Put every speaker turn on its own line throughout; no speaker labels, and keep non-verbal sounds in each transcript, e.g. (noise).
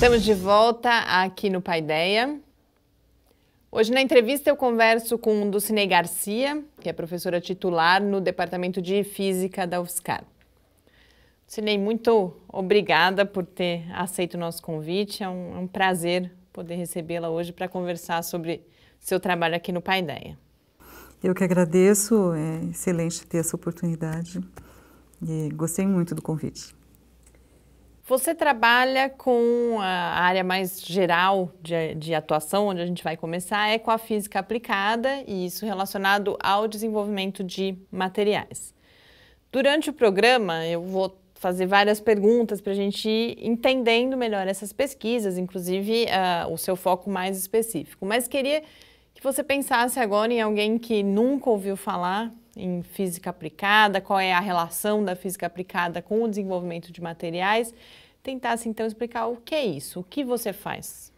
Estamos de volta aqui no Paideia. Hoje na entrevista eu converso com Dulcinei Garcia, que é professora titular no Departamento de Física da UFSCar. Dulcinei, muito obrigada por ter aceito o nosso convite. É um, é um prazer poder recebê-la hoje para conversar sobre seu trabalho aqui no Paideia.
Eu que agradeço, é excelente ter essa oportunidade e gostei muito do convite.
Você trabalha com a área mais geral de, de, atuação, onde a gente vai começar, é com a física aplicada e isso relacionado ao desenvolvimento de materiais. Durante o programa, eu vou fazer várias perguntas para a gente ir entendendo melhor essas pesquisas, inclusive uh, o seu foco mais específico. Mas queria que você pensasse agora em alguém que nunca ouviu falar em física aplicada, qual é a relação da física aplicada com o desenvolvimento de materiais. Tentasse assim, então explicar o que é isso, o que você faz.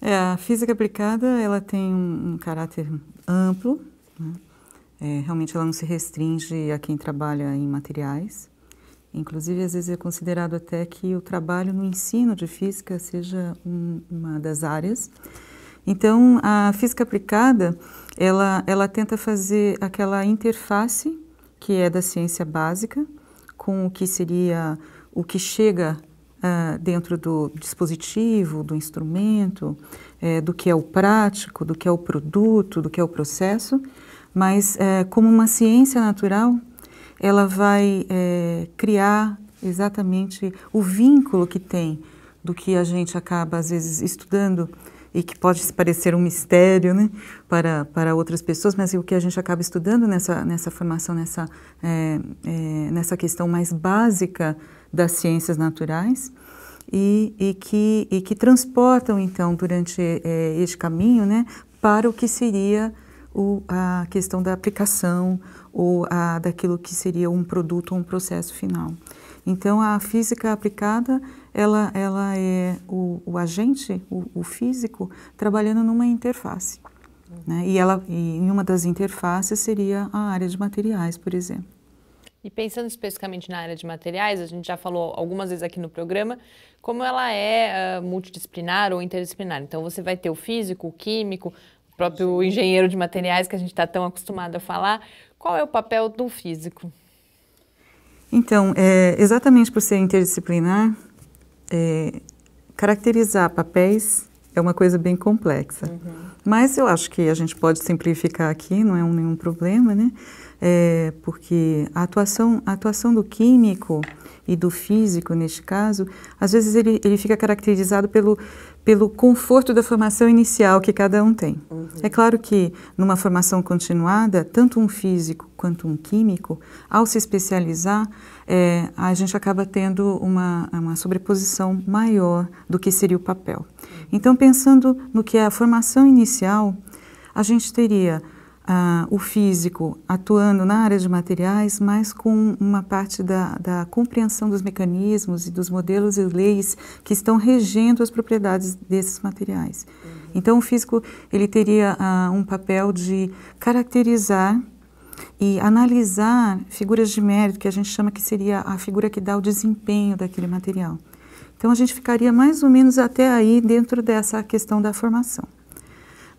É, a física aplicada ela tem um, um caráter amplo, né? é, realmente ela não se restringe a quem trabalha em materiais. Inclusive, às vezes é considerado até que o trabalho no ensino de física seja um, uma das áreas então, a física aplicada, ela, ela tenta fazer aquela interface que é da ciência básica com o que seria o que chega uh, dentro do dispositivo, do instrumento, é, do que é o prático, do que é o produto, do que é o processo, mas é, como uma ciência natural, ela vai é, criar exatamente o vínculo que tem do que a gente acaba às vezes estudando e que pode parecer um mistério né, para, para outras pessoas, mas é o que a gente acaba estudando nessa, nessa formação, nessa, é, é, nessa questão mais básica das ciências naturais. E, e que, e que transportam, então, durante é, este caminho, né, para o que seria o, a questão da aplicação ou a, daquilo que seria um produto ou um processo final. Então, a física aplicada ela, ela é o, o agente, o, o, físico, trabalhando numa interface. Né? E, ela, e em uma das interfaces seria a área de materiais, por exemplo.
E pensando especificamente na área de materiais, a gente já falou algumas vezes aqui no programa como ela é uh, multidisciplinar ou interdisciplinar. Então você vai ter o físico, o químico, o próprio engenheiro de materiais que a gente está tão acostumado a falar. Qual é o papel do físico?
Então, é, exatamente por ser interdisciplinar, é, caracterizar papéis é uma coisa bem complexa. Uhum. Mas eu acho que a gente pode simplificar aqui, não é um, nenhum problema, né? É, porque a atuação, a atuação do químico e do físico, neste caso, às vezes ele, ele fica caracterizado pelo, pelo conforto da formação inicial que cada um tem. Uhum. É claro que numa formação continuada, tanto um físico quanto um químico, ao se especializar, é, a gente acaba tendo uma, uma sobreposição maior do que seria o papel. Uhum. Então, pensando no que é a formação inicial, a gente teria ah, o físico atuando na área de materiais, mas com uma parte da, da, compreensão dos mecanismos e dos modelos e leis que estão regendo as propriedades desses materiais. Uhum. Então, o físico ele teria ah, um papel de caracterizar e analisar figuras de mérito, que a gente chama que seria a figura que dá o desempenho daquele material. Então, a gente ficaria mais ou menos até aí dentro dessa questão da formação.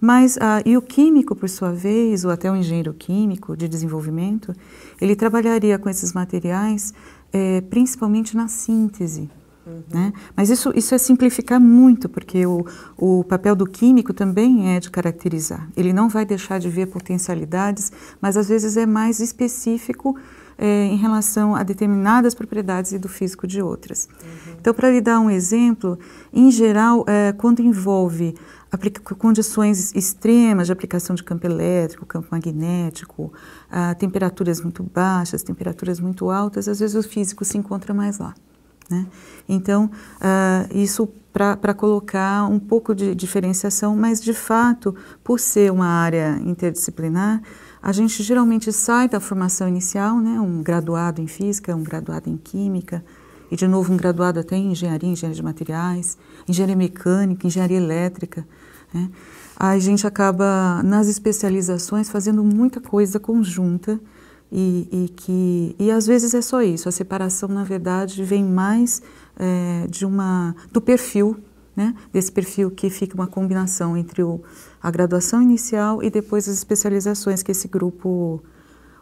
Mas, ah, e o químico, por sua vez, ou até o engenheiro químico de desenvolvimento, ele trabalharia com esses materiais é, principalmente na síntese. Uhum. Né? Mas isso, isso é simplificar muito, porque o, o papel do químico também é de caracterizar. Ele não vai deixar de ver potencialidades, mas às vezes é mais específico é, em relação a determinadas propriedades e do físico de outras. Uhum. Então, para lhe dar um exemplo, em geral, é, quando envolve aplica condições extremas de aplicação de campo elétrico, campo magnético, uh, temperaturas muito baixas, temperaturas muito altas, às vezes o físico se encontra mais lá. Né? Então, uh, isso para colocar um pouco de diferenciação, mas de fato, por ser uma área interdisciplinar, a gente geralmente sai da formação inicial, né? um graduado em física, um graduado em química, e de novo um graduado até em engenharia, engenharia de materiais, engenharia mecânica, engenharia elétrica. Né? A gente acaba, nas especializações, fazendo muita coisa conjunta e, e, que e às vezes é só isso. A separação, na verdade, vem mais é, de uma do perfil, né? Desse perfil que fica uma combinação entre o, a graduação inicial e depois as especializações que esse grupo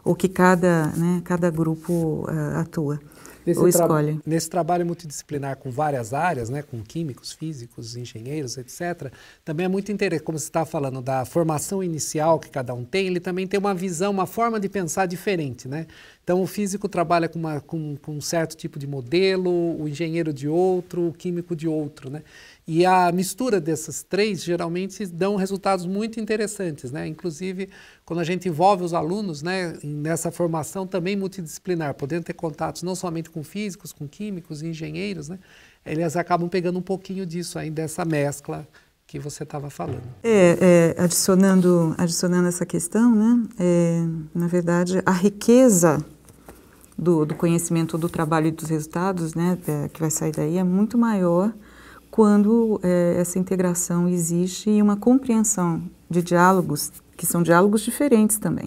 ou que cada, né, cada grupo uh, atua. Nesse escolhem.
nesse trabalho multidisciplinar com várias áreas, né, com químicos, físicos, engenheiros, etc., também é muito interessante, como você está falando, da formação inicial que cada um tem, ele também tem uma visão, uma forma de pensar diferente. Né? Então, o físico trabalha com, uma, com, com um certo tipo de modelo, o engenheiro de outro, o químico de outro, né? E a mistura dessas três geralmente dão resultados muito interessantes, né? Inclusive, quando a gente envolve os alunos, né, nessa formação também multidisciplinar, podendo ter contatos não somente com físicos, com químicos, engenheiros, né? Eles acabam pegando um pouquinho disso aí, dessa mescla que você estava falando.
É, é, adicionando, adicionando essa questão, né? É, na verdade, a riqueza do, do, conhecimento do trabalho e dos resultados, né, é, que vai sair daí, é muito maior quando é, essa integração existe e uma compreensão de diálogos que são diálogos diferentes também.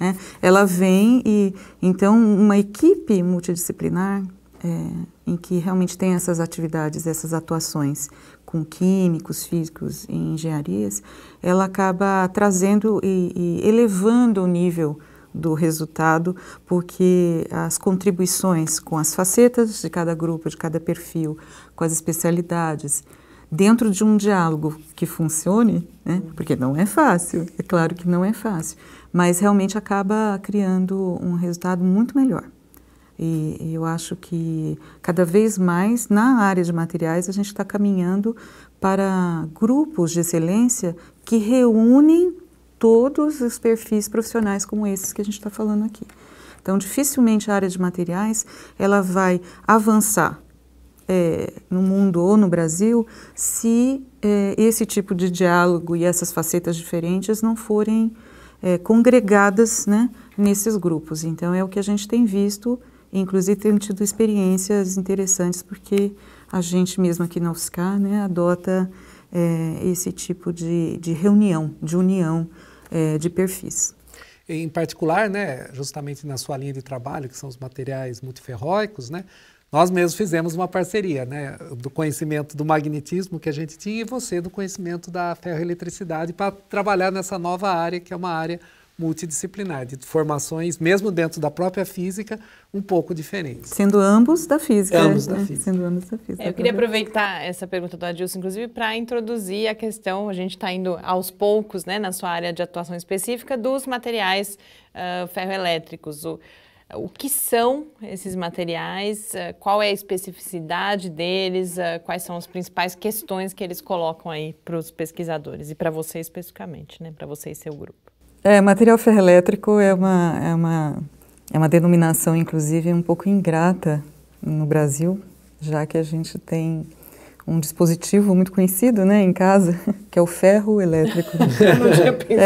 Né? Ela vem e então uma equipe multidisciplinar é, em que realmente tem essas atividades, essas atuações com químicos, físicos e engenharias, ela acaba trazendo e, e elevando o nível do resultado, porque as contribuições com as facetas de cada grupo, de cada perfil, com as especialidades, dentro de um diálogo que funcione, né? porque não é fácil, é claro que não é fácil, mas realmente acaba criando um resultado muito melhor. E eu acho que cada vez mais na área de materiais a gente está caminhando para grupos de excelência que reúnem todos os perfis profissionais como esses que a gente está falando aqui. Então, dificilmente a área de materiais ela vai avançar é, no mundo ou no Brasil se é, esse tipo de diálogo e essas facetas diferentes não forem é, congregadas né, nesses grupos. Então, é o que a gente tem visto Inclusive, temos tido experiências interessantes, porque a gente mesmo aqui na UFSCar né, adota é, esse tipo de, de reunião, de união é, de perfis.
Em particular, né, justamente na sua linha de trabalho, que são os materiais multiferróicos, né, nós mesmos fizemos uma parceria, né, do conhecimento do magnetismo que a gente tinha e você do conhecimento da ferroeletricidade para trabalhar nessa nova área, que é uma área multidisciplinar, de formações, mesmo dentro da própria física, um pouco diferentes.
Sendo ambos da física. Ambos né? da física. Sendo ambos da física. É, eu queria né? aproveitar essa pergunta do Adilson, inclusive, para introduzir a questão, a gente está indo aos poucos, né, na sua área de atuação específica, dos materiais uh, ferroelétricos. O, o que são esses materiais, qual é a especificidade deles, quais são as principais questões que eles colocam aí para os pesquisadores e para você especificamente, né, para você e seu grupo.
É, material ferroelétrico é uma, é, uma, é uma denominação, inclusive, um pouco ingrata no Brasil, já que a gente tem um dispositivo muito conhecido né, em casa, (laughs) que é o ferro elétrico. (laughs) não tinha é, pensado. É,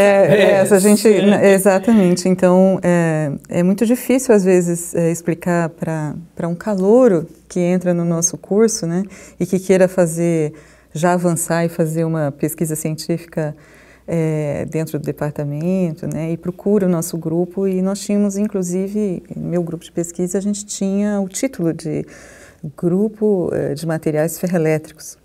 é, essa gente, né, exatamente. Então, é, é muito difícil, às vezes, é, explicar para um calouro que entra no nosso curso né, e que queira fazer, já avançar e fazer uma pesquisa científica é, dentro do departamento, né, e procura o nosso grupo. E nós tínhamos, inclusive, no meu grupo de pesquisa, a gente tinha o título de Grupo é, de Materiais Ferroelétricos.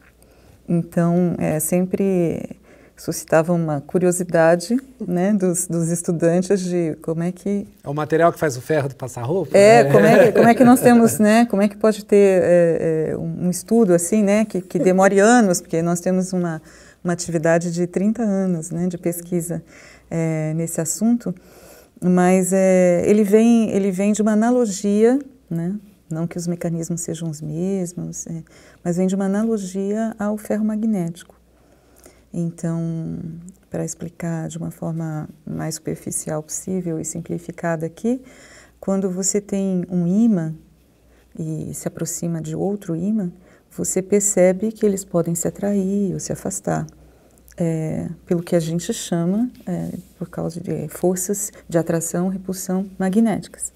Então, é, sempre suscitava uma curiosidade né, dos, dos, estudantes de como é que...
É o material que faz o ferro de passar roupa? É, né? como, é que, como é que nós temos,
(laughs) né, como é que pode ter é, é um estudo assim, né, que, que demore anos, porque nós temos uma uma atividade de 30 anos né, de pesquisa é, nesse assunto, mas é, ele, vem, ele vem de uma analogia, né, não que os mecanismos sejam os mesmos, é, mas vem de uma analogia ao ferro magnético. Então, para explicar de uma forma mais superficial possível e simplificada aqui, quando você tem um ímã e se aproxima de outro ímã, você percebe que eles podem se atrair ou se afastar é, pelo que a gente chama, é, por causa de forças de atração, repulsão magnéticas.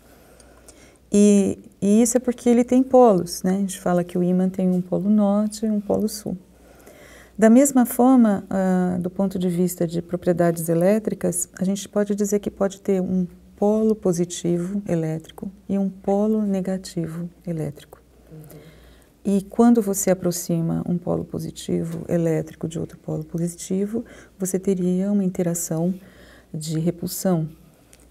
E, e, isso é porque ele tem polos, né? A gente fala que o ímã tem um polo norte e um polo sul. Da mesma forma, ah, do ponto de vista de propriedades elétricas, a gente pode dizer que pode ter um polo positivo elétrico e um polo negativo elétrico. E quando você aproxima um polo positivo elétrico de outro polo positivo, você teria uma interação de repulsão.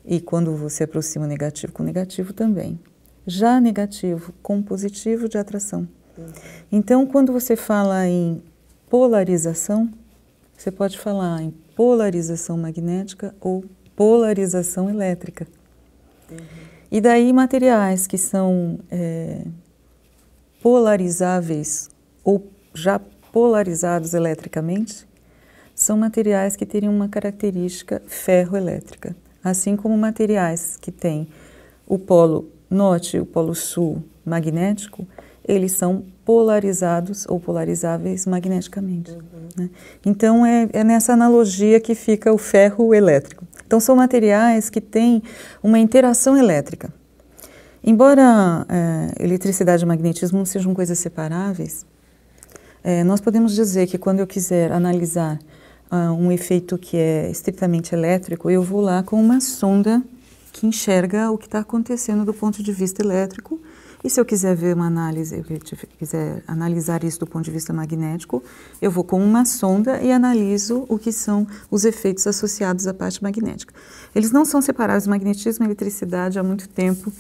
E quando você aproxima negativo com negativo também. Já negativo com positivo de atração. Uhum. Então, quando você fala em polarização, você pode falar em polarização magnética ou polarização elétrica. Uhum. E daí materiais que são é, polarizáveis ou já polarizados eletricamente são materiais que teriam uma característica ferroelétrica, assim como materiais que têm o polo norte e o polo sul magnético, eles são polarizados ou polarizáveis magneticamente. Uhum. Né? Então, é, é nessa analogia que fica o ferro elétrico. Então, são materiais que têm uma interação elétrica. Embora é, eletricidade e magnetismo não sejam coisas separáveis, é, nós podemos dizer que quando eu quiser analisar uh, um efeito que é estritamente elétrico, eu vou lá com uma sonda que enxerga o que está acontecendo do ponto de vista elétrico. E se eu quiser ver uma análise, eu quiser analisar isso do ponto de vista magnético, eu vou com uma sonda e analiso o que são os efeitos associados à parte magnética. Eles não são separados, magnetismo e eletricidade há muito tempo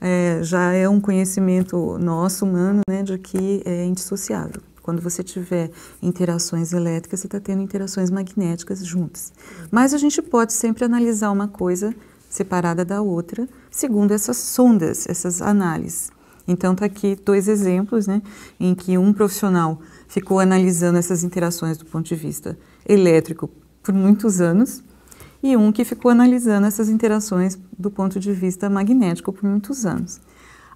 é, já é um conhecimento nosso, humano, né, de que é indissociável. Quando você tiver interações elétricas, você está tendo interações magnéticas juntas. Mas a gente pode sempre analisar uma coisa separada da outra, segundo essas sondas, essas análises. Então, está aqui dois exemplos né, em que um profissional ficou analisando essas interações do ponto de vista elétrico por muitos anos e um que ficou analisando essas interações do ponto de vista magnético por muitos anos.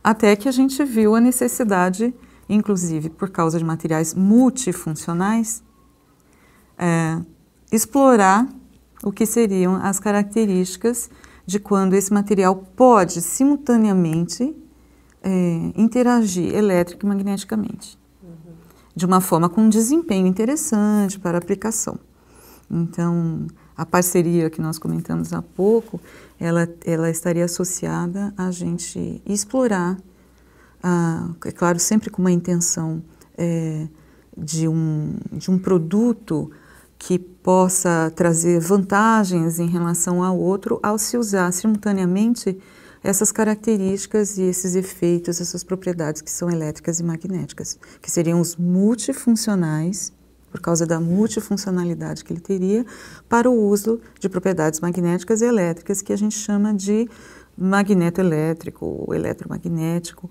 Até que a gente viu a necessidade, inclusive por causa de materiais multifuncionais, é, explorar o que seriam as características de quando esse material pode simultaneamente é, interagir elétrico e magneticamente, uhum. de uma forma com um desempenho interessante para aplicação. Então, a parceria que nós comentamos há pouco, ela, ela estaria associada a gente explorar, é claro, sempre com uma intenção é, de, um, de um produto que possa trazer vantagens em relação ao outro ao se usar simultaneamente essas características e esses efeitos, essas propriedades que são elétricas e magnéticas, que seriam os multifuncionais por causa da multifuncionalidade que ele teria, para o uso de propriedades magnéticas e elétricas, que a gente chama de magnetoelétrico ou eletromagnético,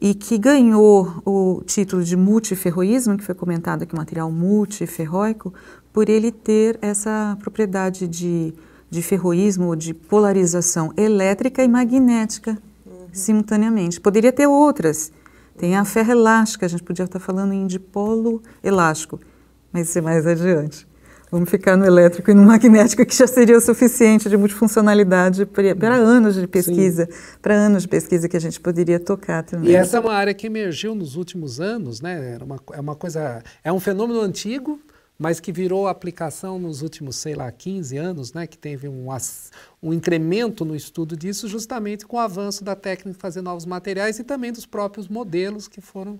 e que ganhou o título de multiferroísmo, que foi comentado aqui, material multiferroico, por ele ter essa propriedade de, de ferroísmo ou de polarização elétrica e magnética uhum. simultaneamente. Poderia ter outras. Tem a ferra elástica, a gente podia estar falando em dipolo elástico, mas é mais adiante. Vamos ficar no elétrico e no magnético, que já seria o suficiente de multifuncionalidade para uhum. anos de pesquisa, para anos de pesquisa que a gente poderia tocar também. E essa é
uma área que emergiu nos últimos anos, né? é uma, é uma coisa, é um fenômeno antigo, mas que virou aplicação nos últimos, sei lá, 15 anos, né? Que teve um, um incremento no estudo disso, justamente com o avanço da técnica de fazer novos materiais e também dos próprios modelos que foram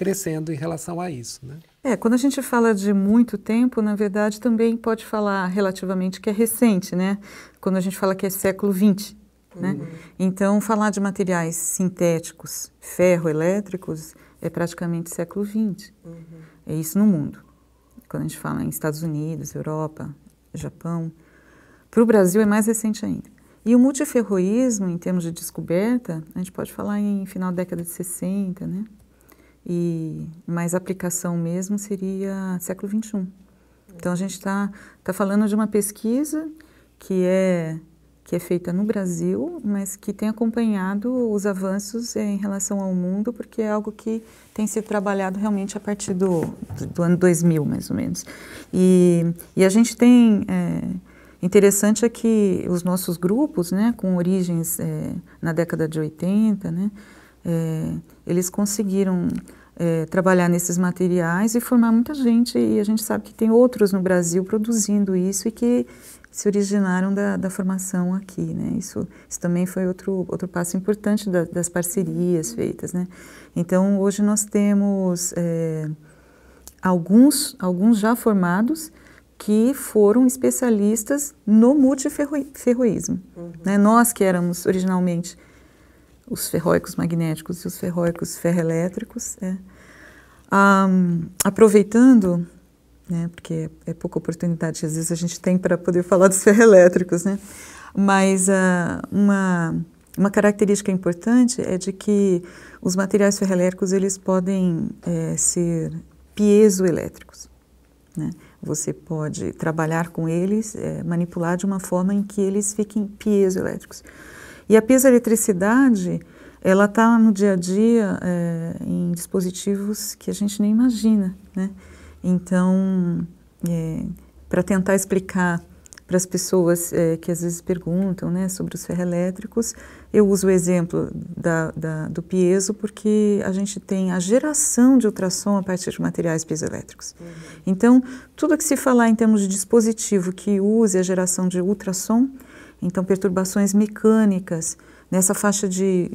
crescendo em relação a isso. Né?
É, quando a gente fala de muito tempo, na verdade também pode falar relativamente que é recente, né? Quando a gente fala que é século XX. Né? Uhum. Né? Então, falar de materiais sintéticos, ferroelétricos, é praticamente século XX. Uhum. É isso no mundo. Quando a gente fala em Estados Unidos, Europa, Japão. Para o Brasil é mais recente ainda. E o multiferroísmo, em termos de descoberta, a gente pode falar em final da década de 60, né? e mas aplicação mesmo seria século XXI. Então a gente está tá falando de uma pesquisa que é que é feita no Brasil, mas que tem acompanhado os avanços em relação ao mundo, porque é algo que tem sido trabalhado realmente a partir do, do ano 2000, mais ou menos. E, e a gente tem. É, interessante é que os nossos grupos, né, com origens é, na década de 80, né, é, eles conseguiram é, trabalhar nesses materiais e formar muita gente. E a gente sabe que tem outros no Brasil produzindo isso e que se originaram da, da formação aqui, né? Isso, isso também foi outro, outro passo importante da, das parcerias feitas, né? Então, hoje nós temos é, alguns, alguns já formados que foram especialistas no multiferroísmo. Uhum. Né? Nós que éramos originalmente os ferróicos magnéticos e os ferróicos ferroelétricos. É. Um, aproveitando, né, porque é pouca oportunidade às vezes a gente tem para poder falar dos ferroelétricos, né, mas uh, uma, uma característica importante é de que os materiais ferroelétricos eles podem é, ser piezoelétricos. Né? Você pode trabalhar com eles, é, manipular de uma forma em que eles fiquem piezoelétricos. E a piezoeletricidade, ela está no dia a dia é, em dispositivos que a gente nem imagina, né? Então, é, para tentar explicar para as pessoas é, que às vezes perguntam né, sobre os ferroelétricos, eu uso o exemplo da, da, do piezo porque a gente tem a geração de ultrassom a partir de materiais piezoelétricos. Uhum. Então, tudo que se falar em termos de dispositivo que use a geração de ultrassom, então, perturbações mecânicas nessa faixa de,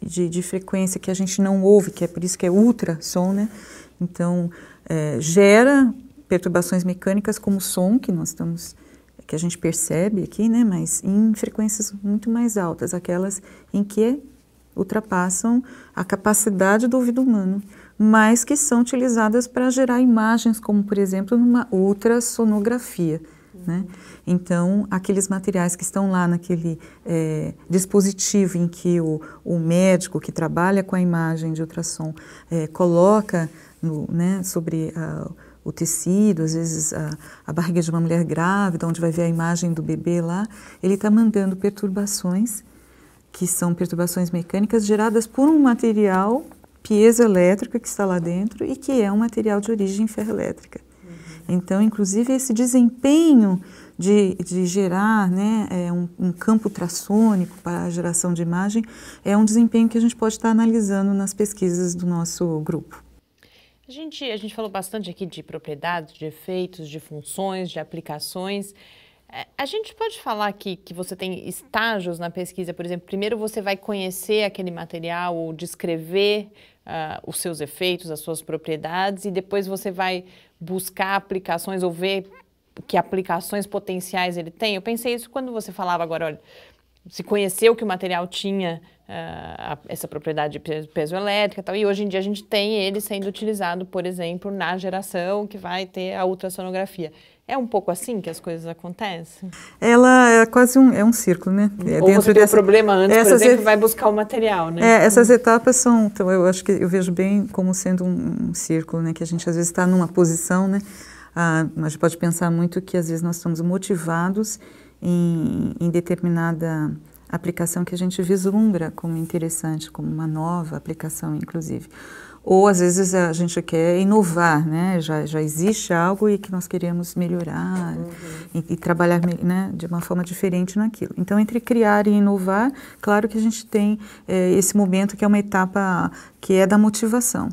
de, de frequência que a gente não ouve, que é por isso que é ultrassom, né? Então, é, gera perturbações mecânicas como o som que nós estamos que a gente percebe aqui, né, mas em frequências muito mais altas, aquelas em que ultrapassam a capacidade do ouvido humano, mas que são utilizadas para gerar imagens, como por exemplo numa ultrassonografia né? Então, aqueles materiais que estão lá naquele é, dispositivo em que o, o, médico que trabalha com a imagem de ultrassom é, coloca no, né, sobre a, o tecido, às vezes a, a, barriga de uma mulher grávida, onde vai ver a imagem do bebê lá, ele está mandando perturbações, que são perturbações mecânicas geradas por um material piezoelétrico que está lá dentro e que é um material de origem ferroelétrica. Então, inclusive, esse desempenho de, de gerar né, é um, um, campo traçônico para a geração de imagem é um desempenho que a gente pode estar analisando nas pesquisas do nosso grupo.
A gente, a gente falou bastante aqui de propriedades, de efeitos, de funções, de aplicações. É, a gente pode falar aqui que você tem estágios na pesquisa, por exemplo, primeiro você vai conhecer aquele material ou descrever uh, os seus efeitos, as suas propriedades, e depois você vai buscar aplicações ou ver que aplicações potenciais ele tem? Eu pensei isso quando você falava agora, olha, se conheceu que o material tinha uh, essa propriedade de peso elétrica e tal, e hoje em dia a gente tem ele sendo utilizado, por exemplo, na geração que vai ter a ultrassonografia. É um pouco assim que as coisas acontecem?
Ela é quase um, é um círculo, né? É Ou você tem dessa, um problema antes, essas, por exemplo, vai buscar
o material, né? É, essas
etapas são, então eu acho que eu vejo bem como sendo um, um círculo, né? Que a gente às vezes está numa posição, né? Ah, a gente pode pensar muito que às vezes nós estamos motivados em, em determinada aplicação que a gente vislumbra como interessante, como uma nova aplicação, inclusive ou às vezes a gente quer inovar, né? Já, já existe algo e que nós queremos melhorar uhum. e, e, trabalhar né, de uma forma diferente naquilo. Então, entre criar e inovar, claro que a gente tem é, esse momento que é uma etapa que é da motivação.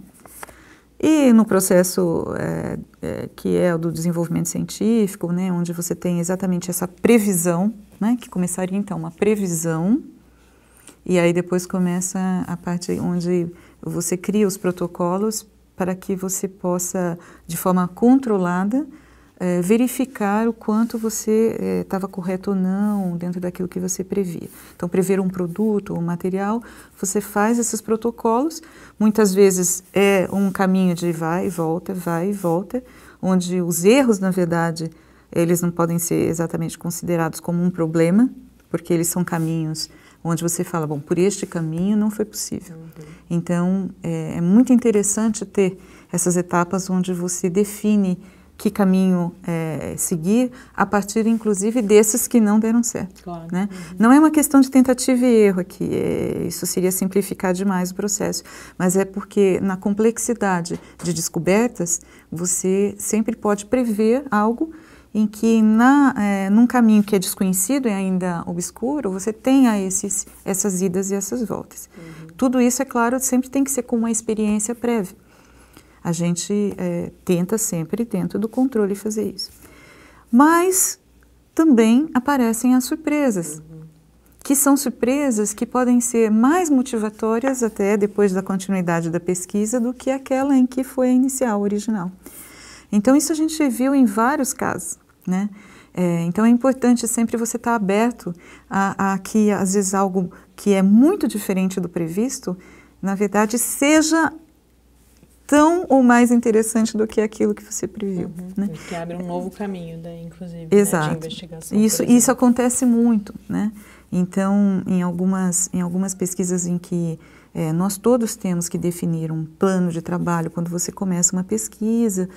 E no processo é, é, que é o do desenvolvimento científico, né, onde você tem exatamente essa previsão, né, que começaria então uma previsão, e aí depois começa a parte onde você cria os protocolos para que você possa, de forma controlada, é, verificar o quanto você eh, estava é, correto ou não dentro daquilo que você previa. Então, prever um produto ou um material, você faz esses protocolos. Muitas vezes é um caminho de vai e volta, vai e volta, onde os erros, na verdade, eles não podem ser exatamente considerados como um problema, porque eles são caminhos onde você fala, bom, por este caminho não foi possível. Então, é, é muito interessante ter essas etapas onde você define que caminho é, seguir a partir, inclusive, desses que não deram certo. Claro. Né? Uhum. Não é uma questão de tentativa e erro aqui, é, isso seria simplificar demais o processo, mas é porque na complexidade de descobertas você sempre pode prever algo em que na, é, num caminho que é desconhecido e ainda obscuro, você tenha esses, essas idas e essas voltas. Uhum. Tudo isso, é claro, sempre tem que ser com uma experiência prévia. A gente é, tenta sempre, dentro do controle, fazer isso. Mas também aparecem as surpresas, uhum. que são surpresas que podem ser mais motivatórias até depois da continuidade da pesquisa do que aquela em que foi a inicial, original. Então, isso a gente viu em vários casos. Né? É, então é importante sempre você estar tá aberto a, a que, às vezes, algo que é muito diferente do previsto, na verdade, seja tão ou mais interessante do que aquilo que você previu. Uhum, né?
Que abre um novo caminho, daí, né, inclusive, Exato. Né, de investigação. Isso, isso
acontece muito, né? Então, em algumas, em algumas pesquisas em que é, nós todos temos que definir um plano de trabalho, quando você começa uma pesquisa,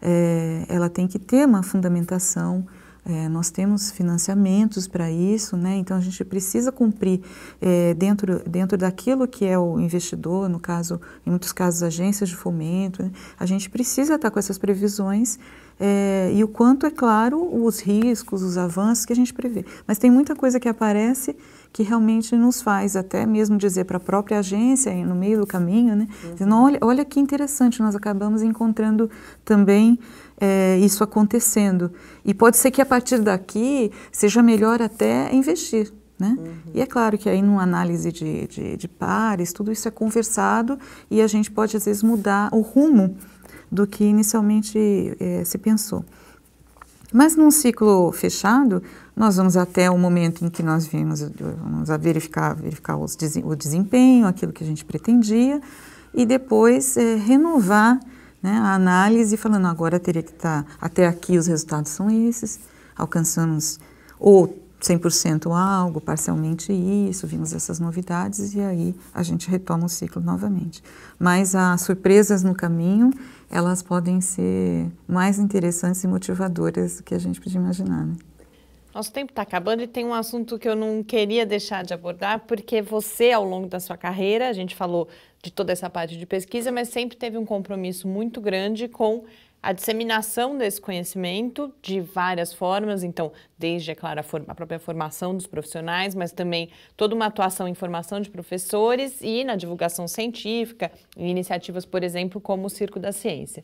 é, ela tem que ter uma fundamentação. É, nós temos financiamentos para isso, né? então a gente precisa cumprir é, dentro, dentro daquilo que é o investidor, no caso, em muitos casos, agências de fomento, né? a gente precisa estar com essas previsões é, e o quanto, é claro, os riscos, os avanços que a gente prevê. Mas tem muita coisa que aparece que realmente nos faz até mesmo dizer para a própria agência, no meio do caminho, né? Uhum. Dizendo, olha, olha que interessante, nós acabamos encontrando também é, isso acontecendo. E pode ser que a partir daqui seja melhor até investir. Né? Uhum. E é claro que aí numa análise de, de, de, pares, tudo isso é conversado e a gente pode às vezes mudar o rumo do que inicialmente é, se pensou. Mas num ciclo fechado, nós vamos até o momento em que nós vimos, vamos a verificar, verificar os, o desempenho, aquilo que a gente pretendia, e depois é, renovar né, a análise, falando agora teria que estar, tá, até aqui os resultados são esses, alcançamos ou 100% algo, parcialmente isso, vimos essas novidades e aí a gente retoma o ciclo novamente. Mas as surpresas no caminho, elas podem ser mais interessantes e motivadoras do que a gente podia imaginar. Né?
Nosso tempo está acabando e tem um assunto que eu não queria deixar de abordar, porque você, ao longo da sua carreira, a gente falou de toda essa parte de pesquisa, mas sempre teve um compromisso muito grande com a disseminação desse conhecimento de várias formas, então, desde, é claro, a, forma, a, própria formação dos profissionais, mas também toda uma atuação em formação de professores e na divulgação científica, em iniciativas, por exemplo, como o Circo da Ciência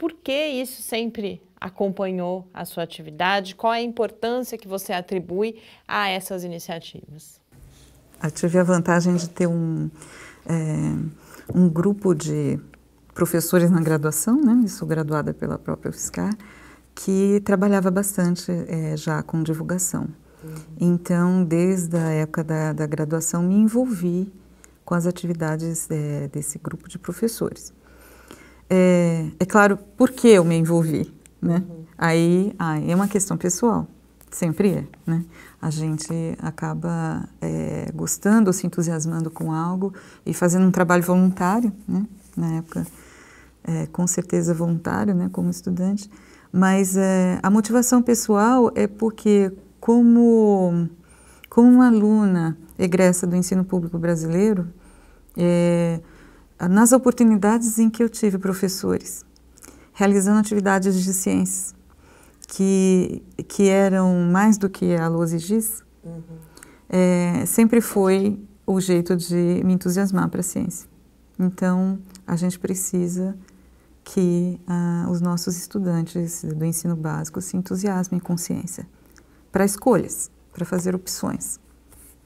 por que isso sempre acompanhou a sua atividade? Qual é a importância que você atribui a essas iniciativas?
Eu tive a vantagem de ter um, é, um grupo de professores na graduação, né? Isso sou graduada pela própria UFSCar, que trabalhava bastante é, já com divulgação. Uhum. Então, desde a época da, da, graduação, me envolvi com as atividades é, desse grupo de professores é, é claro por que eu me envolvi, né? Uhum. Aí, aí é uma questão pessoal, sempre é, né? A gente acaba é, gostando ou se entusiasmando com algo e fazendo um trabalho voluntário, né? Na época, é, com certeza voluntário, né? Como estudante, mas é, a motivação pessoal é porque como como uma aluna egressa do ensino público brasileiro, é, nas oportunidades em que eu tive professores, realizando atividades de ciências, que, que eram mais do que a Luz Giz, uhum. é, sempre foi o jeito de me entusiasmar para a ciência. Então, a gente precisa que ah, os nossos estudantes do ensino básico se entusiasmem com ciência, para escolhas, para fazer opções.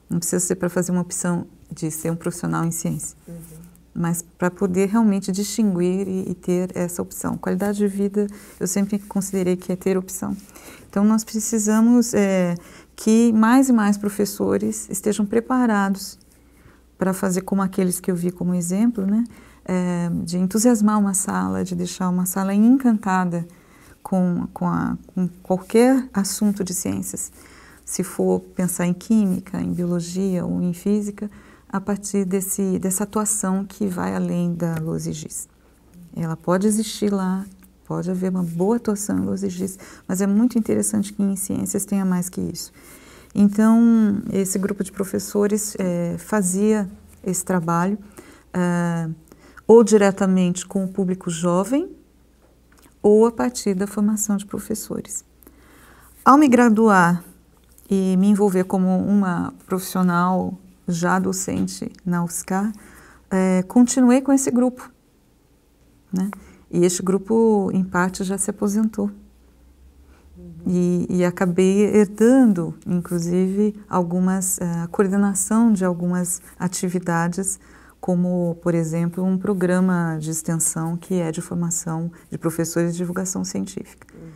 Não precisa ser para fazer uma opção de ser um profissional em ciência. Uhum mas para poder realmente distinguir e, e, ter essa opção. Qualidade de vida, eu sempre considerei que é ter opção. Então, nós precisamos é, que mais e mais professores estejam preparados para fazer como aqueles que eu vi como exemplo, né? É, de entusiasmar uma sala, de deixar uma sala encantada com, com, a, com qualquer assunto de ciências. Se for pensar em química, em biologia ou em física, a partir desse, dessa atuação que vai além da luz e giz. Ela pode existir lá, pode haver uma boa atuação em luz e giz, mas é muito interessante que em ciências tenha mais que isso. Então, esse grupo de professores é, fazia esse trabalho é, ou diretamente com o público jovem ou a partir da formação de professores. Ao me graduar e me envolver como uma profissional já docente na UFSCar, é, continuei com esse grupo. Né? E este grupo, em parte, já se aposentou. E, e, acabei herdando, inclusive, algumas é, a coordenação de algumas atividades, como, por exemplo, um programa de extensão que é de formação de professores de divulgação científica. Uhum.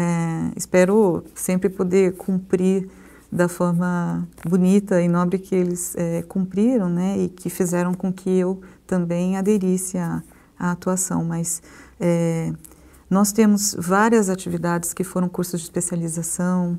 É, espero sempre poder cumprir da forma bonita e nobre que eles é, cumpriram, né, e que fizeram com que eu também aderisse à, à atuação. Mas é, nós temos várias atividades que foram cursos de especialização,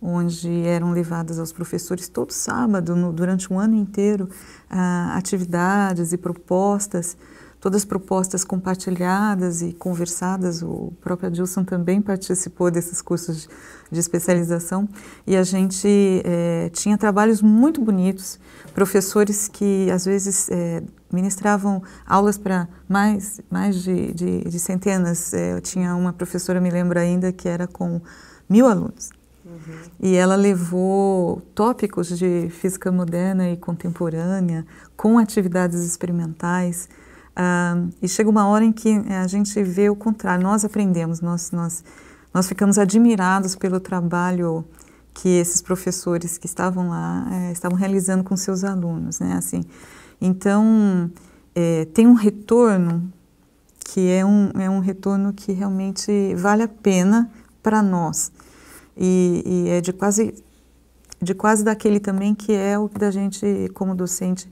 onde eram levadas aos professores todo sábado, no, durante um ano inteiro, ah, atividades e propostas todas as propostas compartilhadas e conversadas. O próprio Adilson também participou desses cursos de, especialização e a gente é, tinha trabalhos muito bonitos, professores que às vezes é, ministravam aulas para mais, mais de, de, de centenas. É, eu tinha uma professora, me lembro ainda, que era com mil alunos. Uhum. E ela levou tópicos de física moderna e contemporânea, com atividades experimentais, ah, e chega uma hora em que é, a gente vê o contrário, nós aprendemos, nós, nós, nós ficamos admirados pelo trabalho que esses professores que estavam lá é, estavam realizando com seus alunos, né? Assim, então é, tem um retorno que é um, é um retorno que realmente vale a pena para nós e, e, é de quase de quase daquele também que é o da gente como docente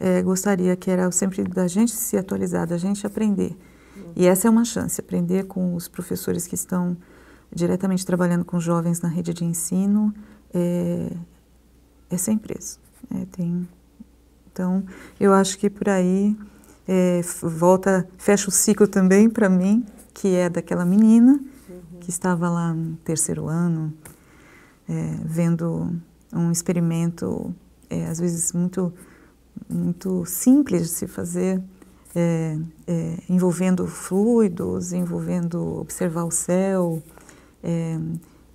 é, gostaria, que era sempre da gente se atualizar, da gente aprender. E essa é uma chance, aprender com os professores que estão diretamente trabalhando com jovens na rede de ensino, é, é sem preço. É, né, tem, então, eu acho que por aí é, volta, fecha o ciclo também para mim, que é daquela menina uhum. que estava lá no terceiro ano, é, vendo um experimento, é, às vezes muito muito simples de se fazer, é, é, envolvendo fluidos, envolvendo observar o céu, é,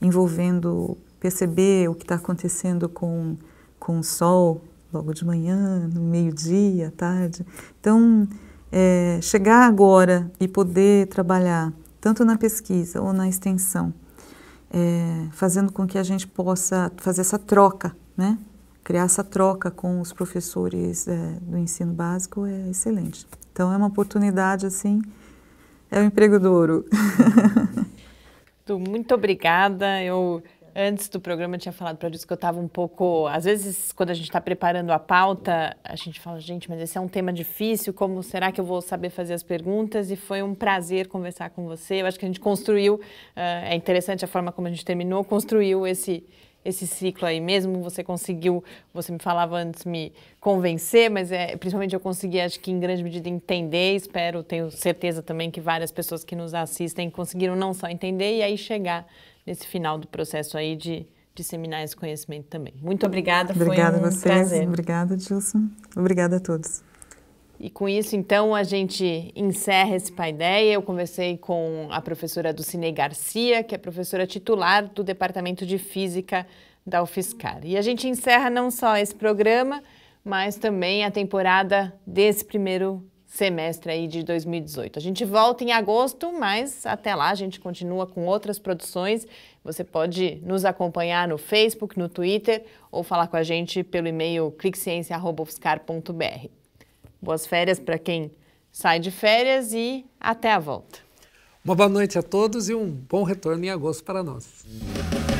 envolvendo perceber o que está acontecendo com, com o sol logo de manhã, no meio-dia, tarde. Então, é, chegar agora e poder trabalhar tanto na pesquisa ou na extensão, é, fazendo com que a gente possa fazer essa troca, né? criar essa troca com os professores é, do ensino básico é excelente. Então é uma oportunidade assim, é o um emprego do ouro. (laughs)
Muito obrigada. Eu antes do programa tinha falado para disso que eu estava um pouco, às vezes quando a gente está preparando a pauta, a gente fala, gente, mas esse é um tema difícil, como será que eu vou saber fazer as perguntas? E foi um prazer conversar com você. Eu acho que a gente construiu, uh, é interessante a forma como a gente terminou, construiu esse esse ciclo aí mesmo? Você conseguiu, você me falava antes, me convencer, mas é, principalmente eu consegui, acho que em grande medida, entender. Espero, tenho certeza também que várias pessoas que nos assistem conseguiram não só entender e aí chegar nesse final do processo aí de disseminar esse conhecimento também. Muito obrigada, obrigada foi um a vocês, prazer.
Obrigada, Gilson. Obrigada a
todos. E com isso, então, a gente encerra esse Paideia. Eu conversei com a professora Dulcinei Garcia, que é professora titular do Departamento de Física da UFSCar. E a gente encerra não só esse programa, mas também a temporada desse primeiro semestre aí de 2018. A gente volta em agosto, mas até lá a gente continua com outras produções. Você pode nos acompanhar no Facebook, no Twitter ou falar com a gente pelo e-mail clicciencia@ufscar.br. Boas férias para quem sai de férias e até a volta.
Uma boa noite a todos e um bom retorno em agosto para nós.